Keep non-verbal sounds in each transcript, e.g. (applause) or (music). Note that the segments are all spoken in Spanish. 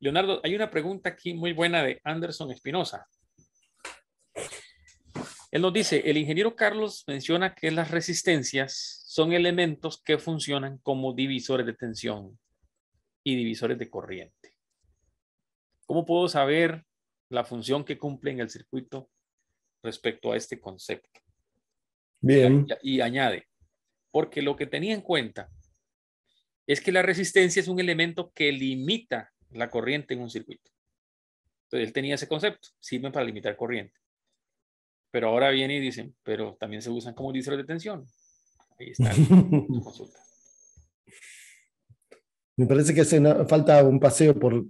Leonardo, hay una pregunta aquí muy buena de Anderson Espinosa. Él nos dice, el ingeniero Carlos menciona que las resistencias son elementos que funcionan como divisores de tensión y divisores de corriente. ¿Cómo puedo saber la función que cumple en el circuito respecto a este concepto? Bien. Y, y añade, porque lo que tenía en cuenta es que la resistencia es un elemento que limita la corriente en un circuito. Entonces él tenía ese concepto, sirven para limitar corriente. Pero ahora viene y dicen, pero también se usan como diésel de tensión. Ahí está (laughs) Me parece que hace falta un paseo por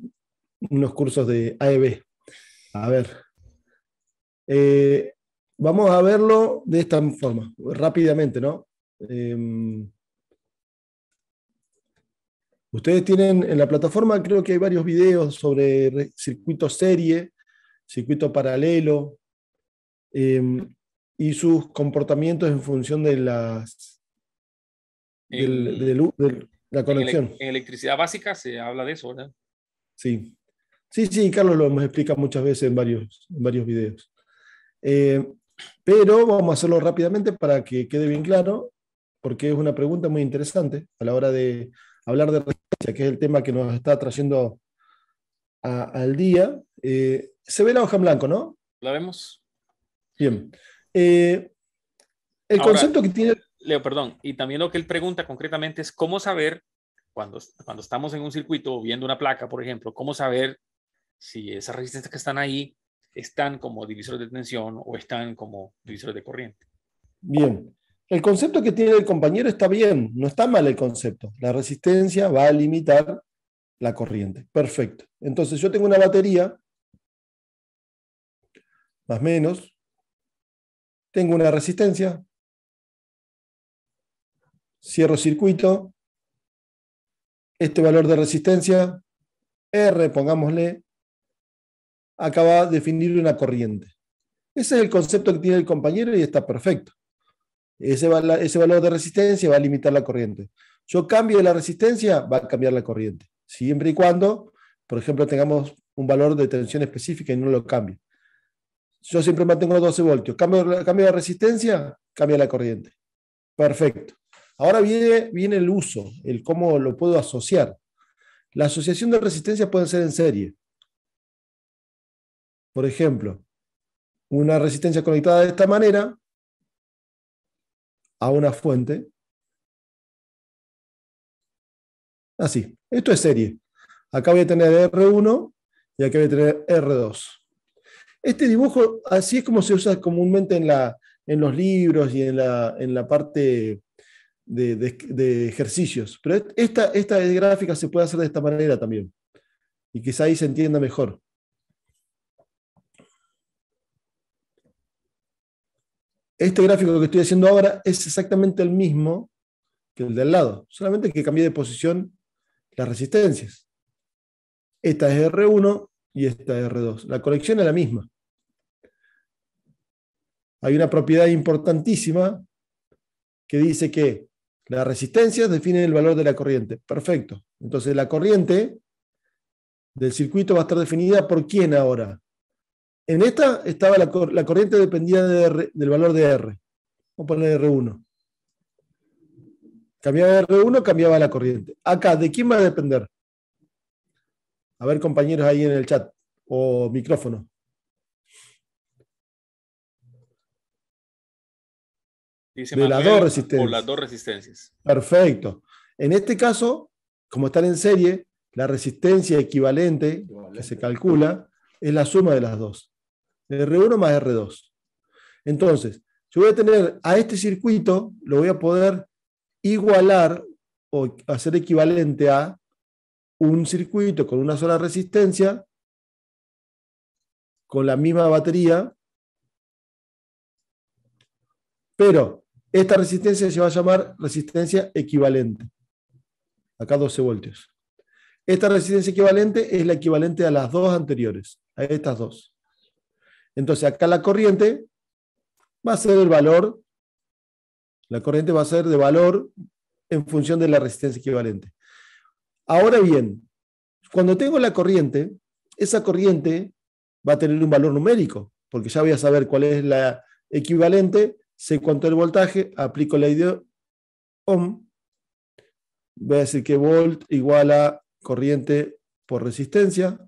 unos cursos de AEB. A ver. Eh, vamos a verlo de esta forma, rápidamente, ¿no? Em, Ustedes tienen en la plataforma, creo que hay varios videos sobre circuito serie, circuito paralelo em, y sus comportamientos en función de las de, la conexión. En, electricidad básica se habla de eso, ¿verdad? Sí. Sí, sí, Carlos lo hemos explicado muchas veces en varios, varios videos. Eh, pero vamos a hacerlo rápidamente para que quede bien claro, porque es una pregunta muy interesante a la hora de hablar de que es el tema que nos está trayendo al día. Eh, se ve la hoja en blanco, ¿no? La vemos. Bien. Eh, el concepto que tiene... Leo, perdón. Y también lo que él pregunta concretamente es cómo saber, cuando, cuando estamos en un circuito viendo una placa, por ejemplo, cómo saber si esas resistencias que están ahí están como divisores de tensión o están como divisores de corriente. Bien. El concepto que tiene el compañero está bien, no está mal el concepto. La resistencia va a limitar la corriente. Perfecto. Entonces yo tengo una batería, más menos, tengo una resistencia, cierro circuito, este valor de resistencia, R, pongámosle, acaba de definir una corriente. Ese es el concepto que tiene el compañero y está perfecto. Ese, ese valor de resistencia va a limitar la corriente. Yo cambio la resistencia, va a cambiar la corriente. Siempre y cuando, por ejemplo, tengamos un valor de tensión específica y no lo cambie. Yo siempre mantengo 12 voltios. Cambio, cambio la resistencia, cambia la corriente. Perfecto. Ahora viene, viene el uso, el cómo lo puedo asociar. La asociación de resistencias puede ser en serie. Por ejemplo, una resistencia conectada de esta manera a una fuente. Así. Esto es serie. Acá voy a tener R1 y acá voy a tener R2. Este dibujo, así es como se usa comúnmente en, la, en los libros y en la, parte de, ejercicios. Pero esta, esta gráfica se puede hacer de esta manera también. Y quizá ahí se entienda mejor. Este gráfico que estoy haciendo ahora es exactamente el mismo que el del lado, solamente que cambié de posición las resistencias. Esta es R1 y esta es R2. La colección es la misma. Hay una propiedad importantísima que dice que las resistencias definen el valor de la corriente. Perfecto. Entonces la corriente del circuito va a estar definida por quién ahora? En esta estaba la, corriente dependía del valor de R. Vamos a poner R1. Cambiaba R1, cambiaba la corriente. Acá, ¿de quién va a depender? A ver, compañeros ahí en el chat o micrófono. de las dos resistencias. Perfecto. En este caso, como están en serie, la resistencia equivalente. que se calcula es la suma de las dos. R1 más R2. Entonces, yo voy a tener a este circuito, lo voy a poder igualar o hacer equivalente a un circuito con una sola resistencia, con la misma batería, pero esta resistencia se va a llamar resistencia equivalente. Acá 12 voltios. Esta resistencia equivalente es la equivalente a las dos anteriores, a estas dos. Entonces, acá la corriente va a ser el valor, la corriente va a ser de valor en función de la resistencia equivalente. Ahora bien, cuando tengo la corriente, esa corriente va a tener un valor numérico, porque ya voy a saber cuál es la equivalente, sé cuánto es el voltaje, aplico la idea ohm, voy a decir que volt igual a corriente por resistencia,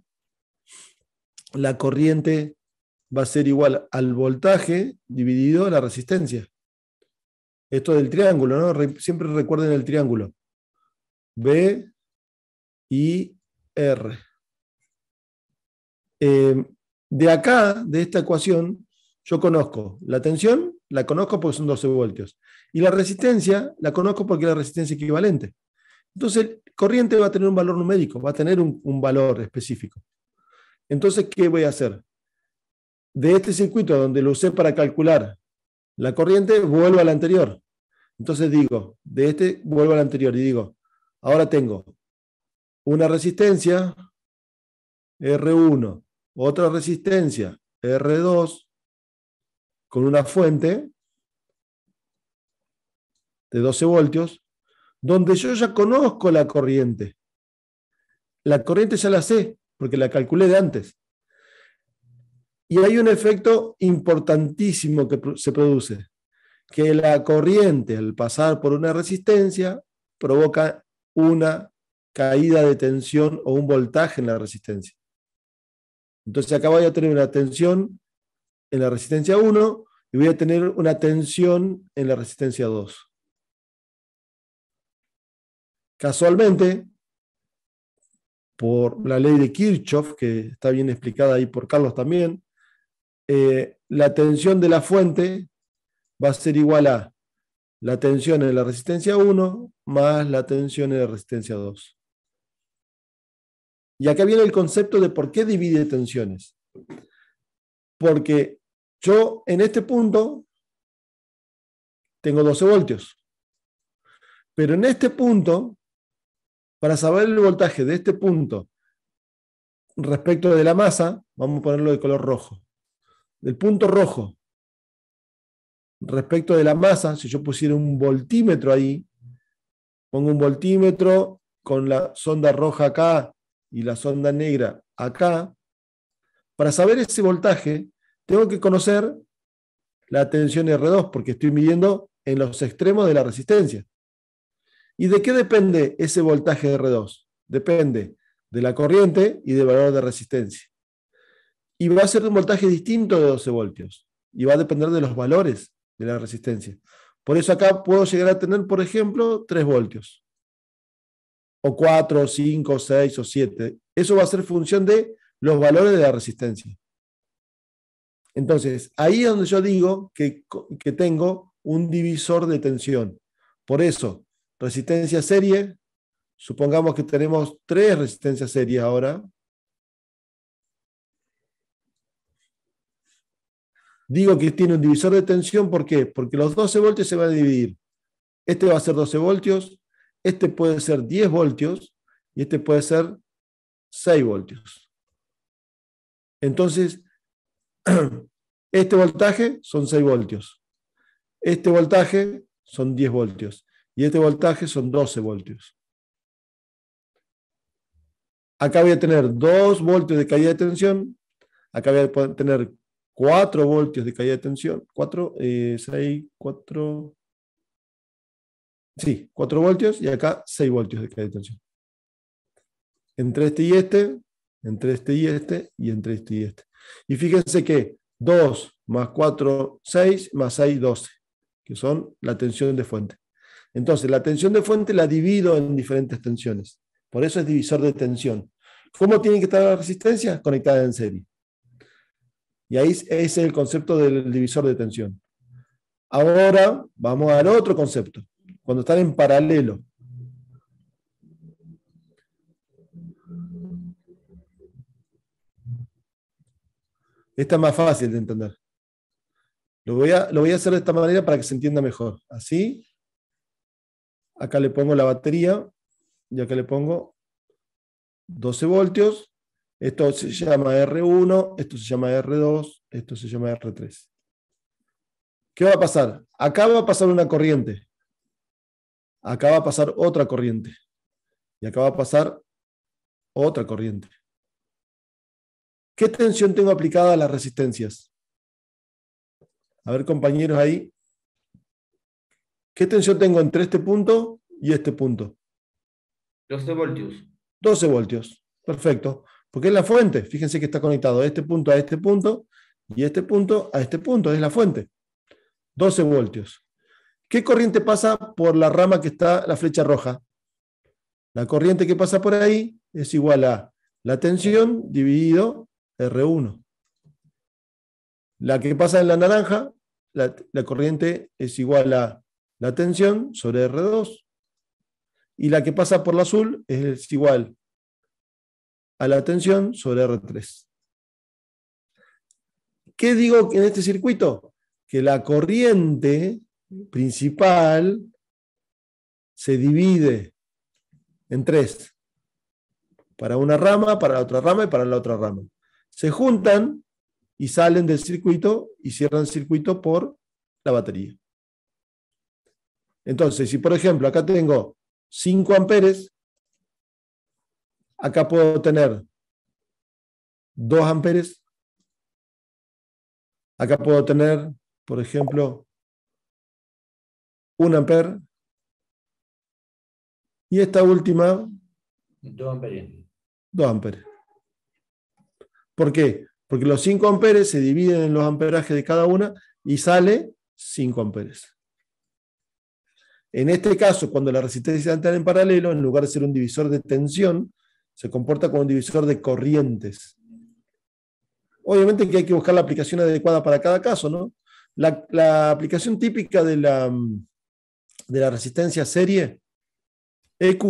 la corriente va a ser igual al voltaje dividido la resistencia. Esto del triángulo, ¿no? siempre recuerden el triángulo. B y R. Em, de acá, de esta ecuación, yo conozco la tensión, la conozco porque son 12 voltios. Y la resistencia, la conozco porque es la resistencia equivalente. Entonces, corriente va a tener un valor numérico, va a tener un valor específico. Entonces, ¿qué voy a hacer? de este circuito donde lo usé para calcular la corriente, vuelvo al anterior. Entonces digo, de este vuelvo al anterior y digo, ahora tengo una resistencia R1, otra resistencia R2 con una fuente de 12 voltios, donde yo ya conozco la corriente. La corriente ya la sé, porque la calculé de antes. Y hay un efecto importantísimo que se produce, que la corriente al pasar por una resistencia provoca una caída de tensión o un voltaje en la resistencia. Entonces acá voy a tener una tensión en la resistencia 1 y voy a tener una tensión en la resistencia 2. Casualmente, por la ley de Kirchhoff, que está bien explicada ahí por Carlos también, eh, la tensión de la fuente va a ser igual a la tensión en la resistencia 1 más la tensión en la resistencia 2. Y acá viene el concepto de por qué divide tensiones. Porque yo en este punto tengo 12 voltios. Pero en este punto, para saber el voltaje de este punto respecto de la masa, vamos a ponerlo de color rojo del punto rojo respecto de la masa, si yo pusiera un voltímetro ahí, pongo un voltímetro con la sonda roja acá y la sonda negra acá, para saber ese voltaje tengo que conocer la tensión R2 porque estoy midiendo en los extremos de la resistencia. ¿Y de qué depende ese voltaje de R2? Depende de la corriente y del valor de resistencia y va a ser un voltaje distinto de 12 voltios y va a depender de los valores de la resistencia. Por eso acá puedo llegar a tener, por ejemplo, 3 voltios, o 4, o 5, 6, o 7. Eso va a ser función de los valores de la resistencia. Entonces, ahí es donde yo digo que, que tengo un divisor de tensión. Por eso, resistencia serie, supongamos que tenemos tres resistencias series ahora, Digo que tiene un divisor de tensión, ¿por qué? Porque los 12 voltios se van a dividir. Este va a ser 12 voltios, este puede ser 10 voltios y este puede ser 6 voltios. Entonces, (clears throat) este voltaje son 6 voltios. Este voltaje son 10 voltios. Y este voltaje son 12 voltios. Acá voy a tener 2 voltios de caída de tensión. Acá voy a tener 4 voltios de caída de tensión, 4, 6, 4, sí, 4 voltios y acá 6 voltios de caída de tensión. Entre este y este, entre este y este y entre este y este. Y fíjense que 2 más 4, 6, más 6, 12, que son la tensión de fuente. Entonces, la tensión de fuente la divido en diferentes tensiones. Por eso es divisor de tensión. ¿Cómo tienen que estar las resistencias? Conectada en serie. Y ahí es el concepto del divisor de tensión. Ahora vamos al otro concepto, cuando están en paralelo. Esta es más fácil de entender. Lo voy, a, lo voy a hacer de esta manera para que se entienda mejor. Así. Acá le pongo la batería y acá le pongo 12 voltios esto se llama R1, esto se llama R2, esto se llama R3. ¿Qué va a pasar? Acá va a pasar una corriente. Acá va a pasar otra corriente. Y acá va a pasar otra corriente. ¿Qué tensión tengo aplicada a las resistencias? A ver, compañeros, ahí. ¿Qué tensión tengo entre este punto y este punto? 12 voltios. 12 voltios. Perfecto. Porque es la fuente. Fíjense que está conectado de este punto a este punto y este punto a este punto. Es la fuente. 12 voltios. ¿Qué corriente pasa por la rama que está la flecha roja? La corriente que pasa por ahí es igual a la tensión dividido R1. La que pasa en la naranja, la, la, corriente es igual a la tensión sobre R2. Y la que pasa por la azul es igual a la tensión sobre R3. ¿Qué digo en este circuito? Que la corriente principal se divide en tres. Para una rama, para la otra rama y para la otra rama. Se juntan y salen del circuito y cierran el circuito por la batería. Entonces, si por ejemplo acá tengo 5 amperes, Acá puedo tener 2 amperes. Acá puedo tener, por ejemplo, 1 amper. Y esta última. 2 amperes. 2 amperes. ¿Por qué? Porque los 5 amperes se dividen en los amperajes de cada una y sale 5 amperes. En este caso, cuando la resistencia están en paralelo, en lugar de ser un divisor de tensión, se comporta como un divisor de corrientes. Obviamente que hay que buscar la aplicación adecuada para cada caso, ¿no? La, aplicación típica de la, mm, de la resistencia serie, EQ,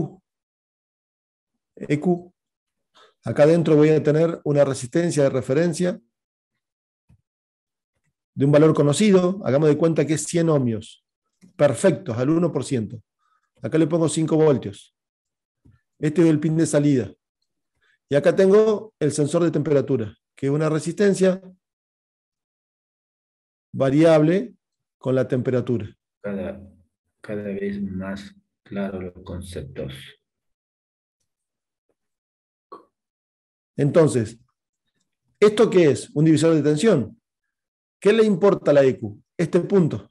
EQ, acá adentro voy a tener una resistencia de referencia de un valor conocido, hagamos de cuenta que es 100 ohmios, perfectos, al 1%. Acá le pongo 5 voltios. Este es el pin de salida. Y acá tengo el sensor de temperatura, que es una resistencia variable con la temperatura. Cada, vez más claro los conceptos. Entonces, ¿esto qué es? Un divisor de tensión. ¿Qué le importa a la EQ? Este punto.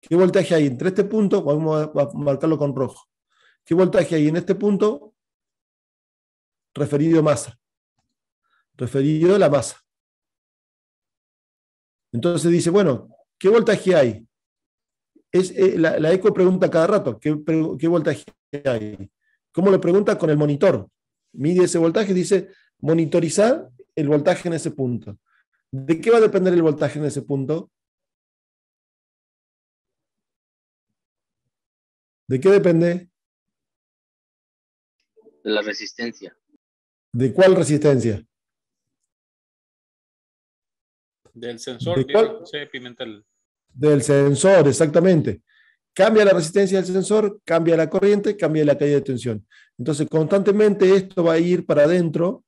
¿Qué voltaje hay entre este punto? Vamos a marcarlo con rojo. ¿Qué voltaje hay en este punto? Referido a masa. Referido a la masa. Entonces dice, bueno, ¿qué voltaje hay? Eh, la, ECO pregunta cada rato, ¿qué, voltaje hay? ¿Cómo le pregunta? Con el monitor. Mide ese voltaje, y dice, monitorizar el voltaje en ese punto. ¿De qué va a depender el voltaje en ese punto? ¿De qué depende? de la resistencia. ¿De cuál resistencia? Del sensor, ¿De Del sensor, exactamente. Cambia la resistencia del sensor, cambia la corriente, cambia la caída de tensión. Entonces, constantemente esto va a ir para adentro,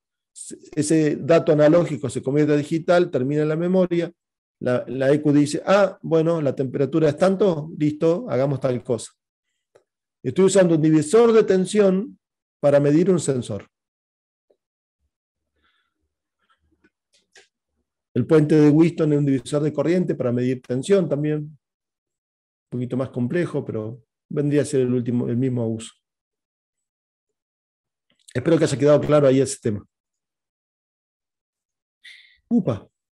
ese dato analógico se convierte a digital, termina en la memoria, la EQ dice, ah, bueno, la temperatura es tanto, listo, hagamos tal cosa. Estoy usando un divisor de tensión para medir un sensor. El puente de Winston es un divisor de corriente para medir tensión también. Un poquito más complejo, pero vendría a ser el, último, el mismo uso. Espero que haya quedado claro ahí ese tema.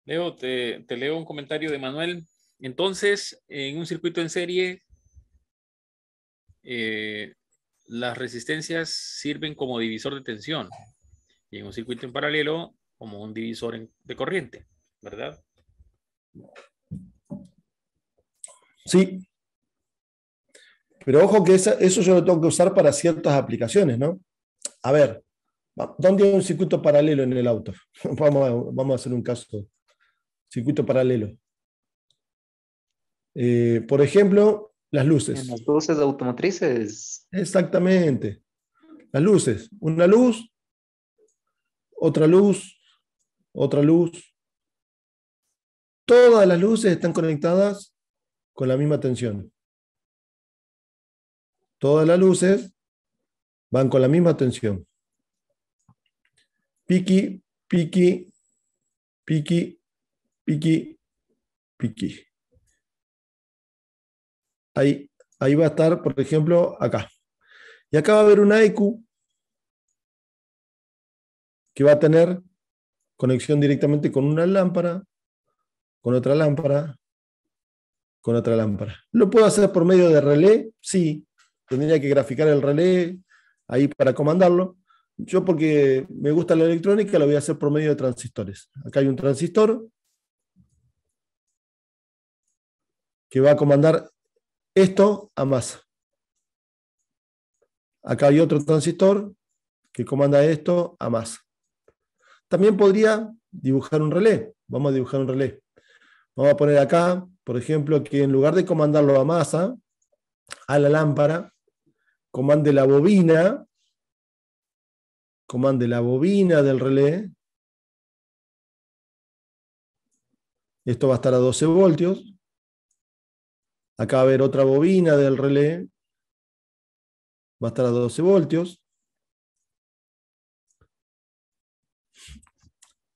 Leo, te, leo un comentario de Manuel. Entonces, en un circuito en serie, eh, las resistencias sirven como divisor de tensión y en un circuito en paralelo como un divisor de corriente, ¿verdad? Sí. Pero ojo que eso yo lo tengo que usar para ciertas aplicaciones, ¿no? A ver, ¿dónde hay un circuito paralelo en el auto? (laughs) Vamos a, hacer un caso. Circuito paralelo. Eh, por ejemplo, las luces. las luces automotrices. Exactamente. Las luces. Una luz, otra luz, otra luz. Todas las luces están conectadas con la misma tensión. Todas las luces van con la misma tensión. piki piki piki piki piki Ahí, va a estar, por ejemplo, acá. Y acá va a haber una EQ que va a tener conexión directamente con una lámpara, con otra lámpara, con otra lámpara. ¿Lo puedo hacer por medio de relé? Sí. Tendría que graficar el relé ahí para comandarlo. Yo porque me gusta la electrónica lo voy a hacer por medio de transistores. Acá hay un transistor que va a comandar esto a masa. Acá hay otro transistor que comanda esto a masa. También podría dibujar un relé. Vamos a dibujar un relé. Vamos a poner acá, por ejemplo, que en lugar de comandarlo a masa, a la lámpara, comande la bobina, comande la bobina del relé. Esto va a estar a 12 voltios. Acá va a haber otra bobina del relé. Va a estar a 12 voltios.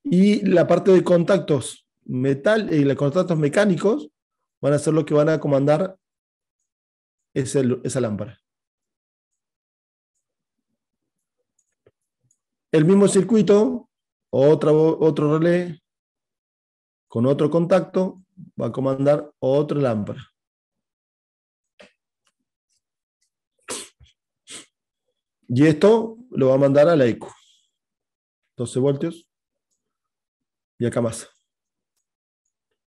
Y la parte de contactos metal y eh, los contactos mecánicos van a ser los que van a comandar esa, lámpara. El mismo circuito, otro relé con otro contacto, va a comandar otra lámpara. Y esto lo va a mandar a la ECU. 12 voltios. Y acá más.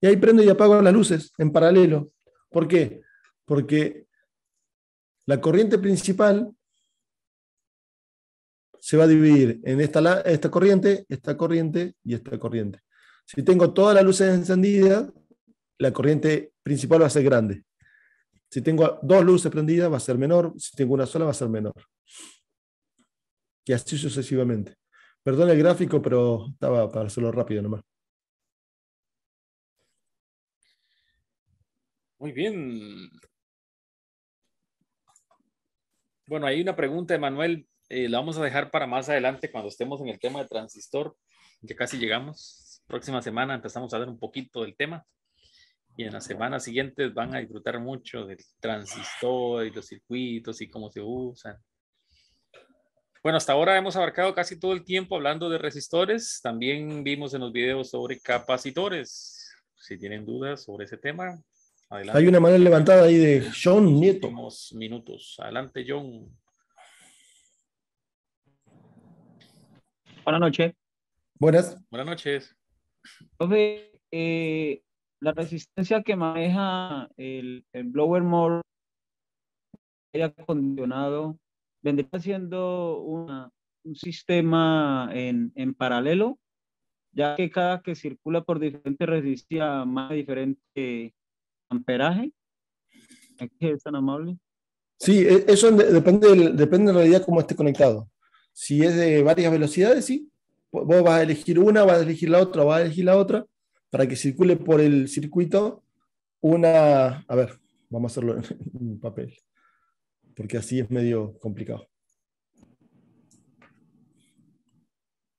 Y ahí prendo y apago las luces en paralelo. ¿Por qué? Porque la corriente principal se va a dividir en esta corriente, esta corriente y esta corriente. Si tengo todas las luces encendidas, la corriente principal va a ser grande. Si tengo dos luces prendidas, va a ser menor. Si tengo una sola, va a ser menor y así sucesivamente. Perdón el gráfico, pero estaba para hacerlo rápido nomás. Muy bien. Bueno, hay una pregunta de Manuel, eh, la vamos a dejar para más adelante cuando estemos en el tema de transistor. Ya casi llegamos. Próxima semana empezamos a hablar un poquito del tema. Y en las semanas siguientes van a disfrutar mucho del transistor y los circuitos y cómo se usan. Bueno, hasta ahora hemos abarcado casi todo el tiempo hablando de resistores. También vimos en los videos sobre capacitores. Si tienen dudas sobre ese tema, adelante. Hay una mano levantada ahí de John Nieto. minutos. Adelante, John. Buenas noches. Buenas. Buenas noches. Eh, la resistencia que maneja el, blower more era acondicionado vendría siendo un sistema en, en, paralelo, ya que cada que circula por diferente resistencia más diferente amperaje. es tan amable. Sí, e, eso depende, depende en realidad cómo esté conectado. Si es de varias velocidades, sí. Vos vas a elegir una, vas a elegir la otra, vas a elegir la otra, para que circule por el circuito una... A ver, vamos a hacerlo en papel porque así es medio complicado.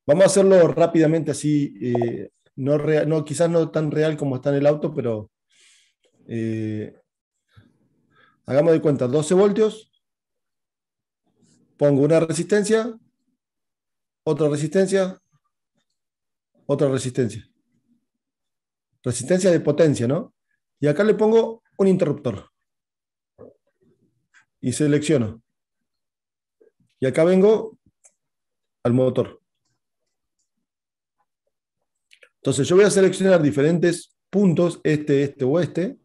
Vamos a hacerlo rápidamente, así, eh, no, no quizás no tan real como está en el auto, pero eh, hagamos de cuenta, 12 voltios, pongo una resistencia, otra resistencia, otra resistencia. Resistencia de potencia, ¿no? Y acá le pongo un interruptor y selecciono. Y acá vengo al motor. Entonces yo voy a seleccionar diferentes puntos, este, este o este,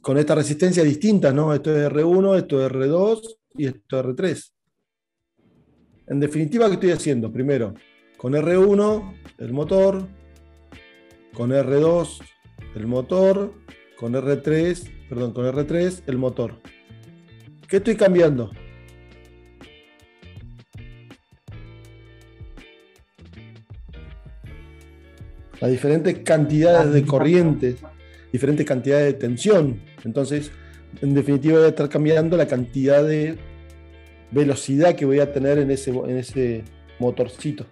con estas resistencias distintas, ¿no? Esto es R1, esto es R2 y esto es R3. En definitiva, ¿qué estoy haciendo? Primero, con R1, el motor, con R2, el motor, con R3, perdón, con R3 el motor. ¿Qué estoy cambiando? Las diferentes cantidades de corrientes, diferentes cantidades de tensión. Entonces, en definitiva, voy a estar cambiando la cantidad de velocidad que voy a tener en ese, en ese motorcito.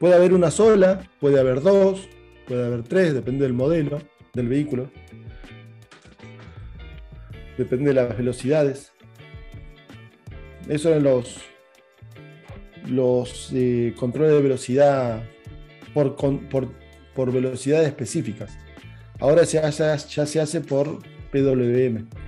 Puede haber una sola, puede haber dos, puede haber tres, depende del modelo del vehículo, depende de las velocidades. Eso eran los, los eh, controles de velocidad por, por, velocidades específicas. Ahora se ya se hace por PWM.